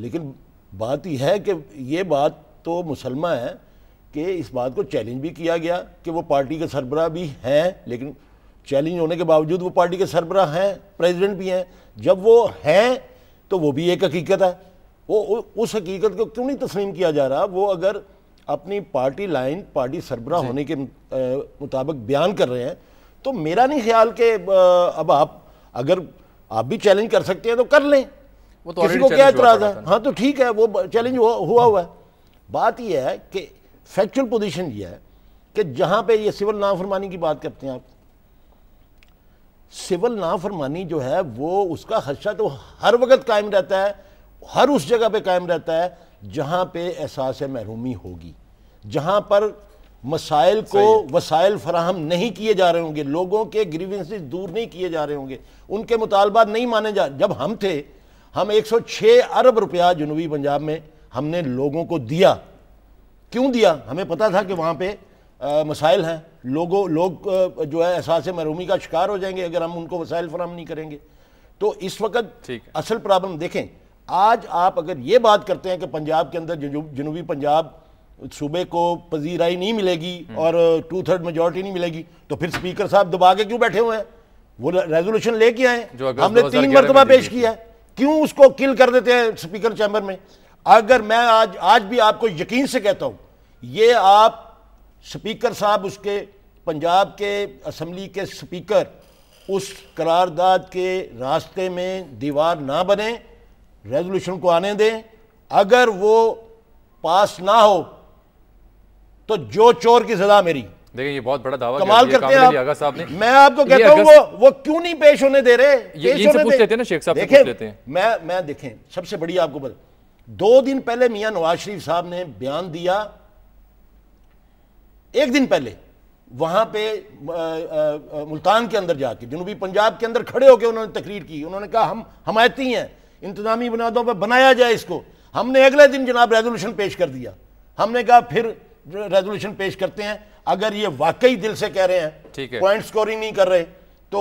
लेकिन बात ही है कि ये बात तो मुसलमा है कि इस बात को चैलेंज भी किया गया कि वो पार्टी के सरबराह भी हैं लेकिन चैलेंज होने के बावजूद वो पार्टी के सरबरा हैं प्रेसिडेंट भी हैं जब वो हैं तो वो भी एक हकीकत है वो उस हकीकत को क्यों नहीं तस्लीम किया जा रहा वो अगर अपनी पार्टी लाइन पार्टी सरबरा होने के मुताबिक बयान कर रहे हैं तो मेरा नहीं ख्याल कि अब आप अगर आप भी चैलेंज कर सकते हैं तो कर लें वो तो किसी को क्या एतराज़ है हाँ तो ठीक है वो चैलेंज हुआ हुआ है बात यह है कि फैक्चुअल पोजीशन यह है कि जहां पे ये सिविल नाफरमानी की बात करते हैं आप सिविल नाफरमानी जो है वो उसका खदशा तो हर वक्त कायम रहता है हर उस जगह पे कायम रहता है जहां पे एहसास महरूमी होगी जहां पर मसाइल को वसाइल फराहम नहीं किए जा रहे होंगे लोगों के ग्रीवेंसेस दूर नहीं किए जा रहे होंगे उनके मुतालबा नहीं माने जा जब हम थे हम 106 अरब रुपया जनूबी पंजाब में हमने लोगों को दिया क्यों दिया हमें पता था कि वहाँ पे मसाइल हैं लोगों लोग जो है एहसास महरूमी का शिकार हो जाएंगे अगर हम उनको वसाइल फराम नहीं करेंगे तो इस वक्त असल प्रॉब्लम देखें आज आप अगर ये बात करते हैं कि पंजाब के अंदर जनूबी पंजाब सूबे को पजीराई नहीं मिलेगी हम्म। और टू थर्ड मेजोरिटी नहीं मिलेगी तो फिर स्पीकर साहब दबा के क्यों बैठे हुए हैं वो रेजोल्यूशन लेके आए हमने तीन मरतबा पेश किया है क्यों उसको किल कर देते हैं स्पीकर चैम्बर में अगर मैं आज आज भी आपको यकीन से कहता हूं ये आप स्पीकर साहब उसके पंजाब के असम्बली के स्पीकर उस करारदाद के रास्ते में दीवार ना बने रेजोल्यूशन को आने दें अगर वो पास ना हो तो जो चोर की सजा मेरी देखिए ये बहुत बड़ा दावा कमाल करते हैं आप, साहब ने मैं आपको कहता हूं वो वो क्यों नहीं पेश होने दे रहे ये, ये पूछ लेते हैं ना शेख साहब देखें मैं मैं देखें सबसे बड़ी आपको बता दो दिन पहले मियां नवाज शरीफ साहब ने बयान दिया एक दिन पहले वहां पे आ, आ, मुल्तान के अंदर जाके जनूबी पंजाब के अंदर खड़े होकर उन्होंने तकरीर की उन्होंने कहा हम हमायती हैं इंतजामी बुनियादों पर बनाया जाए इसको हमने अगले दिन जनाब रेजोल्यूशन पेश कर दिया हमने कहा फिर रेजोल्यूशन पेश करते हैं अगर ये वाकई दिल से कह रहे हैं ठीक है पॉइंट स्कोरिंग नहीं कर रहे तो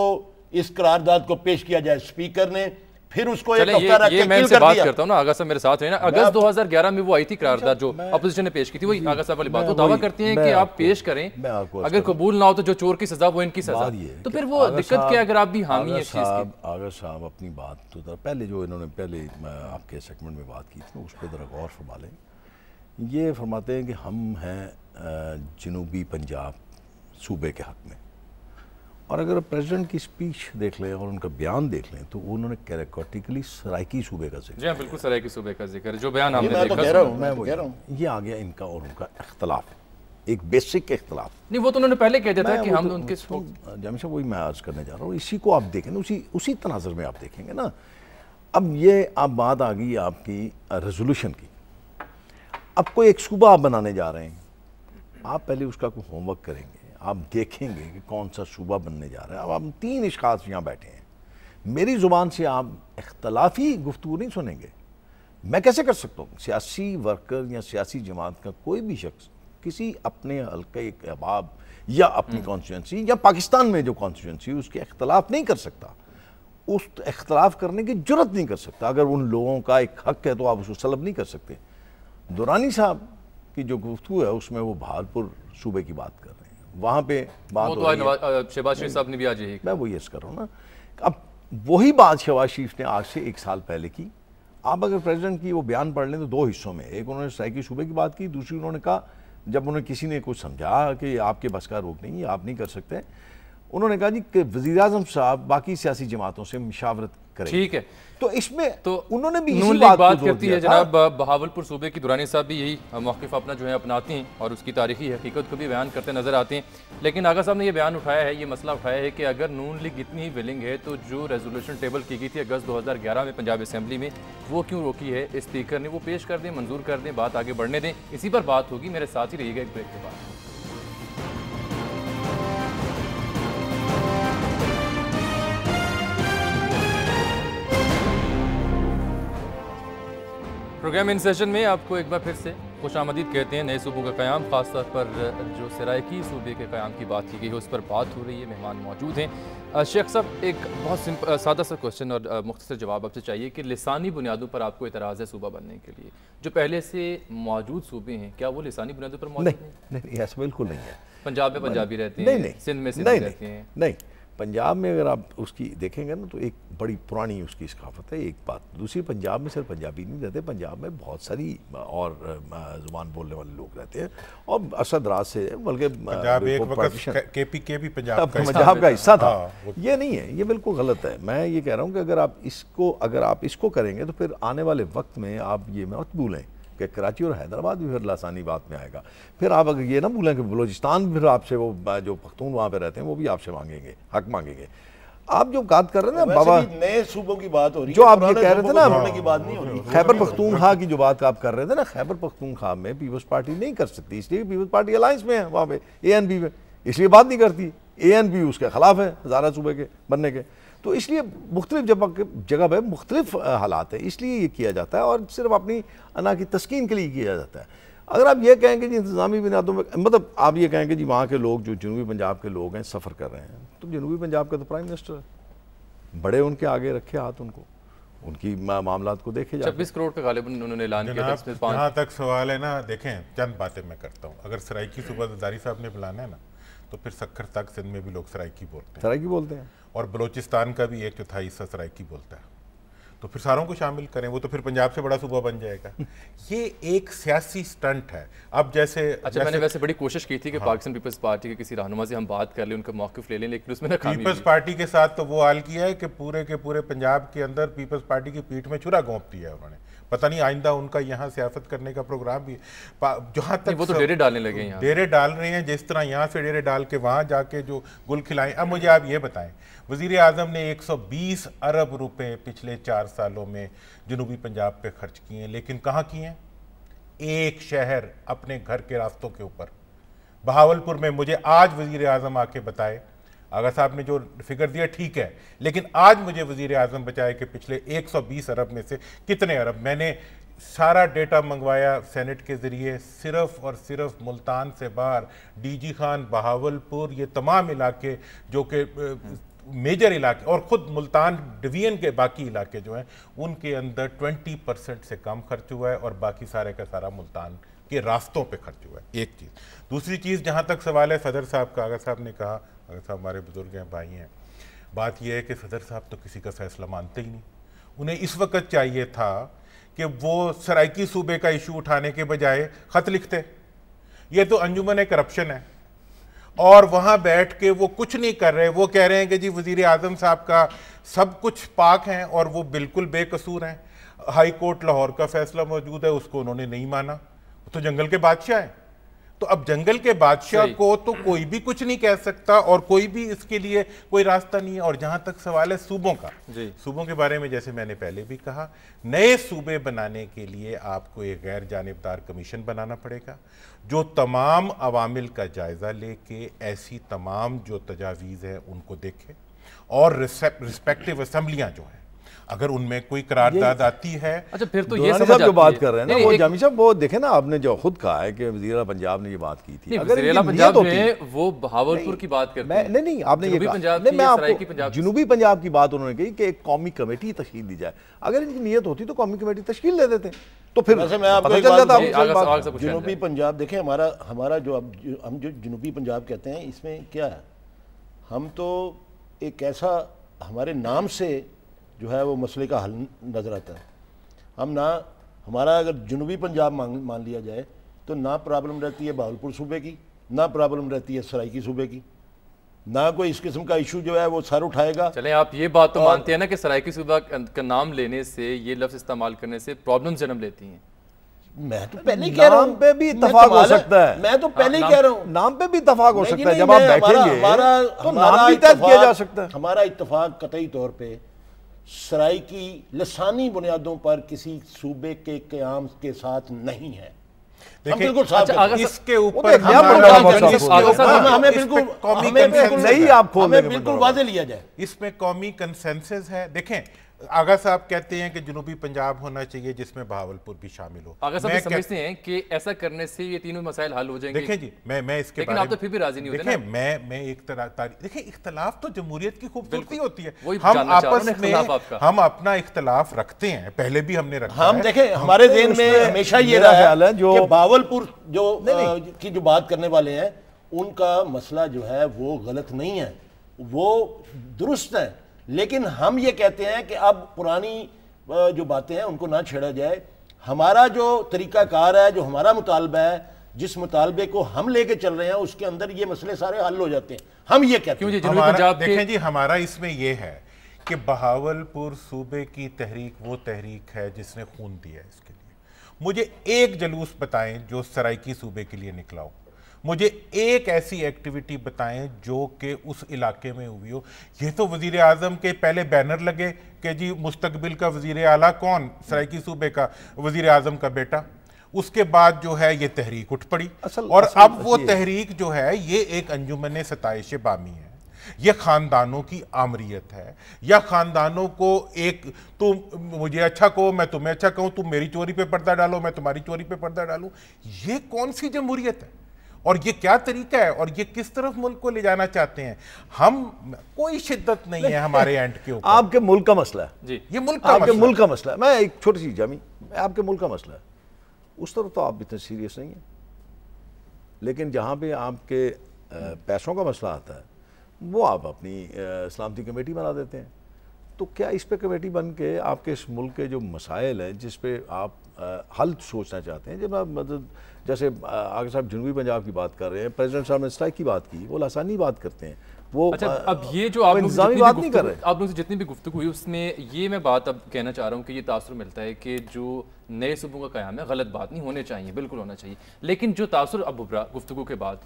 इस करारदाद को पेश किया जाए स्पीकर ने फिर उसको एक ये, ये मैं से कर बात करता हूं ना आगा साहब मेरे साथ है ना अगस्त 2011 में वो आई थी करारदाद अच्छा, जो अपोजिशन ने पेश की थी वही आगा साहब वाली बात वो दावा करती हैं कि आप पेश करें अगर कबूल ना हो तो जो चोर की सजा वो इनकी सजा तो फिर वो दिक्कत क्या अगर आप भी हामी है आगा साहब अपनी बात तो पहले जो इन्होंने पहले आपके सेगमेंट में बात की थी उस पर जरा गौर फरमा लें ये फरमाते हैं कि हम हैं जनूबी पंजाब सूबे के हक में और अगर प्रेसिडेंट की स्पीच देख लें और उनका बयान देख लें तो उन्होंने कैरेकोटिकली सराइकी सूबे का जिक्र हाँ, बिल्कुल सराइकी सूबे का जिक्र जो बयान आपने मैं तो कह रहा मैं तो कह रहा ये आ गया इनका और उनका अख्तलाफ एक बेसिक अख्तलाफ नहीं वो तो उन्होंने पहले कह दिया था कि हम तो उनके जामिश वही मैं आज करने जा रहा हूँ इसी को आप देखें उसी उसी तनाजर में आप देखेंगे ना अब ये अब बात आ गई आपकी रेजोल्यूशन की अब कोई एक सूबा आप बनाने जा रहे हैं आप पहले उसका कोई होमवर्क करेंगे आप देखेंगे कि कौन सा सूबा बनने जा रहा है अब हम तीन इशास यहाँ बैठे हैं मेरी ज़ुबान से आप इख्तलाफी गुफ्तु नहीं सुनेंगे मैं कैसे कर सकता हूँ सियासी वर्कर या सियासी जमात का कोई भी शख्स किसी अपने हल्के अहबाब या अपनी कॉन्स्टिटेंसी हम्म। या पाकिस्तान में जो कॉन्स्टिट्यूंसी उसके अख्तलाफ नहीं कर सकता उस अख्तलाफ करने की जरूरत नहीं कर सकता अगर उन लोगों का एक हक है तो आप उसको सलब नहीं कर सकते दुरानी साहब की जो गुफ्तु है उसमें वो भारपुर सूबे की बात कर रहे हैं वहाँ पे बात तो शहबाज शरीफ साहब ने भी आज यही मैं वही कर रहा हूँ ना अब वही बात शहबाज शरीफ ने आज से एक साल पहले की आप अगर प्रेसिडेंट की वो बयान पढ़ लें तो दो हिस्सों में एक उन्होंने सैकी सूबे की बात की दूसरी उन्होंने कहा जब उन्हें किसी ने कुछ समझा कि आपके बस का रोक नहीं है आप नहीं कर सकते उन्होंने कहा जी वज़ी साहब बाकी सियासी जमातों से मशावरत करें ठीक है तो इसमें तो उन्होंने भी नून लीग बात करती है जनाब बहावलपुर सूबे की दुरानी साहब भी यही मौकफ अपना जो है अपनाती हैं और उसकी तारीखी हकीकत को भी बयान करते नजर आते हैं लेकिन आगा साहब ने ये बयान उठाया है ये मसला उठाया है कि अगर नून लीग इतनी ही विलिंग है तो जो रेजोल्यूशन टेबल की गई थी अगस्त ग्यारह में पंजाब असम्बली में वो क्यों रोकी है स्पीकर ने वो पेश कर दें मंजूर कर दें बात आगे बढ़ने दें इसी पर बात होगी मेरे साथ ही रहिएगा एक ब्रेक के बाद प्रोग्राम इन सेशन में आपको एक बार फिर से खुश आमदीद कहते हैं नए सूबों का क़्याम खासतौर पर जो सराकी सूबे के क़्याम की बात की गई है उस पर बात हो रही है मेहमान मौजूद हैं शेख साहब एक बहुत सिंपल सादा सा क्वेश्चन और मुख्तर जवाब आपसे चाहिए कि लसानी बुनियादों पर आपको इतराज़ है सूबा बनने के लिए जो पहले से मौजूद सूबे हैं क्या वो लसानी बुनियादों पर मौजूद नहीं, बिल्कुल नहीं है पंजाब में पंजाबी रहते हैं सिंध में सिंध रहते हैं नहीं पंजाब में अगर आप उसकी देखेंगे ना तो एक बड़ी पुरानी उसकी सकाफत है एक बात दूसरी पंजाब में सिर्फ पंजाबी नहीं रहते पंजाब में बहुत सारी और ज़ुबान बोलने वाले लोग रहते हैं और असद राज से बल्कि पंजाब केपीके भी पंजाब का पंजाब का हिस्सा था हाँ, ये नहीं है ये बिल्कुल गलत है मैं ये कह रहा हूँ कि अगर आप इसको अगर आप इसको करेंगे तो फिर आने वाले वक्त में आप ये मत भूलें कि कराची और हैदराबाद भी फिर लासानी बात में आएगा फिर आप अगर ये ना भूलें कि बलोचिस्तान फिर आपसे वो जो पख्तून वहाँ पर रहते हैं वो भी आपसे मांगेंगे हक मांगेंगे आप जो बात कर रहे हैं ना बाबा नए सूबों की बात हो रही है जो आप ये कह रहे थे ना की बात नहीं हो रही खैबर पख्तून खा की जो बात आप कर रहे थे ना खैबर पख्तून खा में पीपल्स पार्टी नहीं कर सकती इसलिए पीपल्स पार्टी अलायंस में है वहाँ पे ए एन बी में इसलिए बात नहीं करती ए एन बी उसके खिलाफ है हज़ारा सूबे के बनने के तो इसलिए मुख्तलिफ जब जगह पर मुख्तलिफ हालात हैं इसलिए ये किया जाता है और सिर्फ अपनी अना की तस्किन के लिए किया जाता है अगर आप ये कहें कि जी इंतजामी बुनियादों में मतलब आप ये कहें कि जी वहाँ के लोग जो जनूबी पंजाब के लोग हैं सफ़र कर रहे हैं तो जनूबी पंजाब का तो प्राइम मिनिस्टर है बड़े उनके आगे रखे हाथ उनको उनकी मामला को देखे छब्बीस करोड़ का गालिबन उन्होंने ऐलान किया तक सवाल है ना देखें चंद बातें मैं करता हूँ अगर सराइकी सूबादारी तो साहब ने बुलाना है ना तो फिर सखर तक सिंध में भी लोग सराइकी बोलते हैं सराइकी बोलते हैं और बलोचिस्तान का भी एक चौथाई हिस्सा सराइकी बोलता है तो फिर सारों को शामिल करें वो तो फिर पंजाब से बड़ा सूबा बन जाएगा [laughs] ये एक सियासी स्टंट है अब जैसे अच्छा जैसे, मैंने वैसे बड़ी कोशिश की थी कि हाँ। पाकिस्तान पीपल्स पार्टी के किसी रहनुमा से हम बात कर लें उनका मौकफ ले लें लेकिन उसमें पीपल्स पार्टी के साथ तो वो हाल किया है कि पूरे के पूरे पंजाब के अंदर पीपल्स पार्टी की पीठ में छुरा घोंप दिया है उन्होंने पता नहीं आइंदा उनका यहाँ सियासत करने का प्रोग्राम भी जहाँ तक वो तो डेरे डालने लगे हैं डेरे डाल रहे हैं जिस तरह यहाँ से डेरे डाल के वहाँ जाके जो गुल खिलाए अब मुझे आप ये बताएं वजीर अजम ने 120 अरब रुपए पिछले चार सालों में जनूबी पंजाब पे खर्च किए हैं लेकिन कहाँ किए हैं एक शहर अपने घर के रास्तों के ऊपर बहावलपुर में मुझे आज वजीर अजम आके बताए आगा साहब ने जो फिगर दिया ठीक है लेकिन आज मुझे वजीर अजम बचाए कि पिछले 120 अरब में से कितने अरब मैंने सारा डेटा मंगवाया सेनेट के ज़रिए सिर्फ और सिर्फ मुल्तान से बाहर डीजी खान बहावलपुर ये तमाम इलाके जो कि मेजर इलाके और ख़ुद मुल्तान डिवीजन के बाकी इलाके जो हैं उनके अंदर 20 परसेंट से कम खर्च हुआ है और बाकी सारे का सारा मुल्तान के रास्तों पे खर्च हुआ है एक चीज़ दूसरी चीज़ जहाँ तक सवाल है सदर साहब का आगा साहब ने कहा अगर साहब हमारे बुज़ुर्ग हैं भाई हैं बात यह है कि सदर साहब तो किसी का फैसला मानते ही नहीं उन्हें इस वक्त चाहिए था कि वो सराइकी सूबे का इशू उठाने के बजाय ख़त लिखते ये तो अंजुमन करप्शन है और वहाँ बैठ के वो कुछ नहीं कर रहे वो कह रहे हैं कि जी वज़ी अजम साहब का सब कुछ पाक हैं और वो बिल्कुल बेकसूर हैं हाई कोर्ट लाहौर का फैसला मौजूद है उसको उन्होंने नहीं माना तो जंगल के बादशाह हैं तो अब जंगल के बादशाह को तो कोई भी कुछ नहीं कह सकता और कोई भी इसके लिए कोई रास्ता नहीं है और जहां तक सवाल है सूबों का सूबों के बारे में जैसे मैंने पहले भी कहा नए सूबे बनाने के लिए आपको एक गैर जानबदार कमीशन बनाना पड़ेगा जो तमाम अवामिल का जायज़ा लेके ऐसी तमाम जो तजावीज़ है उनको देखे और रिस्पेक्टिव असम्बलियाँ जो हैं अगर उनमें कोई करारदाद आती है अच्छा फिर तो ये सब जो बात कर रहे हैं ना वो जामी साहब वो देखे ना आपने जो खुद कहा है कि वजी पंजाब ने ये बात की थी अगर पंजाब में वो बहावलपुर की बात कर नहीं नहीं आपने ये नहीं मैं आपको जनूबी पंजाब की बात उन्होंने कही कि एक कौमी कमेटी तश्ील दी जाए अगर इनकी नीयत होती तो कौमी कमेटी तश्ील दे देते तो फिर मैं आपको जनूबी पंजाब देखें हमारा हमारा जो अब हम जो जनूबी पंजाब कहते हैं इसमें क्या है हम तो एक ऐसा हमारे नाम से जो है वो मसले का हल नज़र आता है हम ना हमारा अगर जनूबी पंजाब मान मान लिया जाए तो ना प्रॉब्लम रहती है बहावलपुर सूबे की ना प्रॉब्लम रहती है सराइकी सूबे की ना कोई इस किस्म का इशू जो है वो सर उठाएगा चले आप ये बात तो मानते हैं ना कि सराइकी सूबा का नाम लेने से ये लफ्ज़ इस्तेमाल करने से प्रॉब्लम जन्म लेती हैं मैं तो पहले कह रहा हूँ पे भी इतफाक हो सकता है मैं तो पहले कह रहा हूँ नाम पे भी इतफाक हो सकता है जब आप बैठेंगे हमारा हमारा इतफाक कतई तौर पर सराय की लसानी बुनियादों पर किसी सूबे के क्याम के साथ नहीं है अच्छा, इसके तो ऊपर बिल्कुल वाजे लिया जाए इसमें कौमी कंसेंसस है देखें आगा साहब कहते हैं कि जनूबी पंजाब होना चाहिए जिसमें बहावलपुर भी शामिल हो आगा साहब समझते हैं कि ऐसा करने से ये तीनों मसाइल हल हो जाएंगे देखें जी मैं मैं इसके लेकिन आप तो फिर भी राजी नहीं होते ना? मैं मैं एक तरह तारी देखिए इख्तलाफ तो जमहूरियत की खूबसूरती होती है हम आपस में हम अपना इख्तलाफ रखते हैं पहले भी हमने रखा हम देखे हमारे तो जेन में हमेशा ये रहा है जो बहावलपुर जो की जो बात करने वाले हैं उनका मसला जो है वो गलत नहीं है वो दुरुस्त है लेकिन हम ये कहते हैं कि अब पुरानी जो बातें हैं उनको ना छेड़ा जाए हमारा जो तरीक़ाकार है जो हमारा मुतालबा है जिस मुतालबे को हम लेके चल रहे हैं उसके अंदर ये मसले सारे हल हो जाते हैं हम ये कहते हैं हमारा, देखें जी हमारा इसमें यह है कि बहावलपुर सूबे की तहरीक वो तहरीक है जिसने खून दिया इसके लिए मुझे एक जलूस बताएं जो सराइकी सूबे के लिए निकला हो मुझे एक ऐसी एक्टिविटी बताएं जो कि उस इलाके में हुई हो ये तो वजीर आजम के पहले बैनर लगे कि जी मुस्तबिल का वजीर अला कौन सराइकी सूबे का वजीर आजम का बेटा उसके बाद जो है ये तहरीक उठ पड़ी असल, और असल, अब वो तहरीक जो है ये एक अंजुमन सतश बामी है यह ख़ानदानों की आमरीत है या ख़ानदानों को एक तुम मुझे अच्छा कहो मैं तुम्हें अच्छा कहूं तुम मेरी चोरी पे पर्दा डालो मैं तुम्हारी चोरी पे पर्दा डालू ये कौन सी जमहूरियत है और ये क्या तरीका है और ये किस तरफ मुल्क को ले जाना चाहते हैं हम कोई शिद्दत नहीं, है हमारे एंड के ऊपर आपके मुल्क का मसला है जी ये मुल्क का आपके मसला। मुल्क का मसला है मैं एक छोटी सी जमी आपके मुल्क का मसला है उस तरफ तो आप इतने सीरियस नहीं हैं लेकिन जहाँ पे आपके पैसों का मसला आता है वो आप अपनी सलामती कमेटी बना देते हैं तो क्या इस पे कमेटी बन के आपके इस मुल्क के जो मसाइल हैं जिस पे आप आ, हल सोचना चाहते हैं जब आप मदद जैसे आगे साहब जनूबी पंजाब की बात कर रहे हैं प्रेसिडेंट साहब ने स्ट्राइक की बात की वो लासानी बात करते हैं वो अच्छा अब ये जो आप लोग बात नहीं कर रहे आप लोगों से जितनी भी गुफ्तु हुई उसमें ये मैं बात अब कहना चाह रहा हूँ कि ये तासर मिलता है कि जो नए सूबों का क्याम है गलत बात नहीं होने चाहिए बिल्कुल होना चाहिए लेकिन जो तासर अब उभरा गुफ्तु के बाद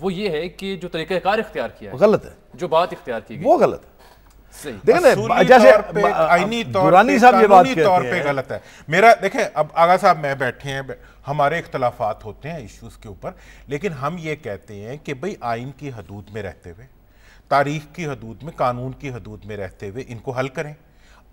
वो ये है कि जो तरीक़ाकार इख्तियार किया है गलत है जो बात इख्तियार की वो गलत है देखिए आईनी साहब ये बात तौर पे गलत है मेरा देखें अब आगा साहब मैं बैठे हैं हमारे इख्तलाफात होते हैं इश्यूज के ऊपर लेकिन हम ये कहते हैं कि भाई आइन की हदूद में रहते हुए तारीख की हदूद में कानून की हदूद में रहते हुए इनको हल करें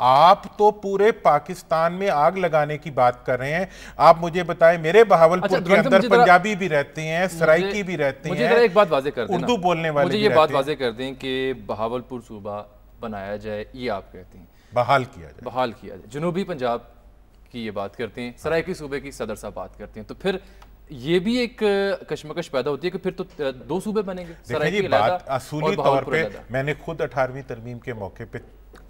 आप तो पूरे पाकिस्तान में आग लगाने की बात कर रहे हैं आप मुझे बताएं मेरे बहावलपुर अच्छा, के अंदर पंजाबी भी रहते हैं सराइकी भी रहते हैं एक बात वाजे कर उर्दू बोलने वाले मुझे ये बात वाजे कर दें कि बहावलपुर सूबा बनाया जाए ये आप कहते हैं बहाल किया जाए बहाल किया जाए जनूबी पंजाब की ये बात करते हैं सरायकी सूबे की सदर साहब बात करते हैं तो फिर ये भी एक कशमकश पैदा होती है कि फिर तो दो सूबे बनेंगे बात असूली तौर पे मैंने खुद अठारहवीं तरमीम के मौके पे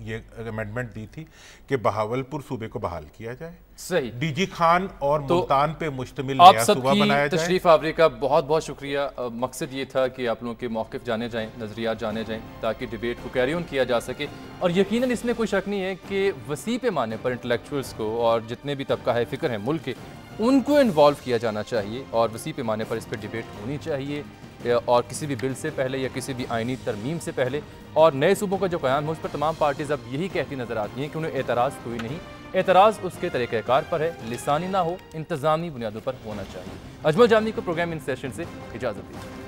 ये अमेंडमेंट दी थी कि बहावलपुर सूबे को बहाल किया जाए सही डीजी खान और तो मुल्तान पे मुश्तमिल आप सब की बनाया जाए तशरीफ आवरे का बहुत बहुत शुक्रिया मकसद ये था कि आप लोगों के मौक़ जाने जाएं नज़रियात जाने जाएं ताकि डिबेट को कैरी ऑन किया जा सके और यकीनन इसमें कोई शक नहीं है कि वसी पे माने पर इंटलेक्चुअल्स को और जितने भी तबका है फ़िक्र है मुल्क के उनको इन्वॉल्व किया जाना चाहिए और वसी पे माने पर इस पर डिबेट होनी चाहिए और किसी भी बिल से पहले या किसी भी आइनी तरमीम से पहले और नए सूबों का जो क्याम है उस पर तमाम पार्टीज़ अब यही कहती नज़र आती हैं कि उन्हें एतराज़ कोई नहीं एतराज़ उसके तरीक़ाकार पर है लिसानी ना हो इंतज़ामी बुनियादों पर होना चाहिए अजमल जामी को प्रोग्राम इन सेशन से इजाज़त दीजिए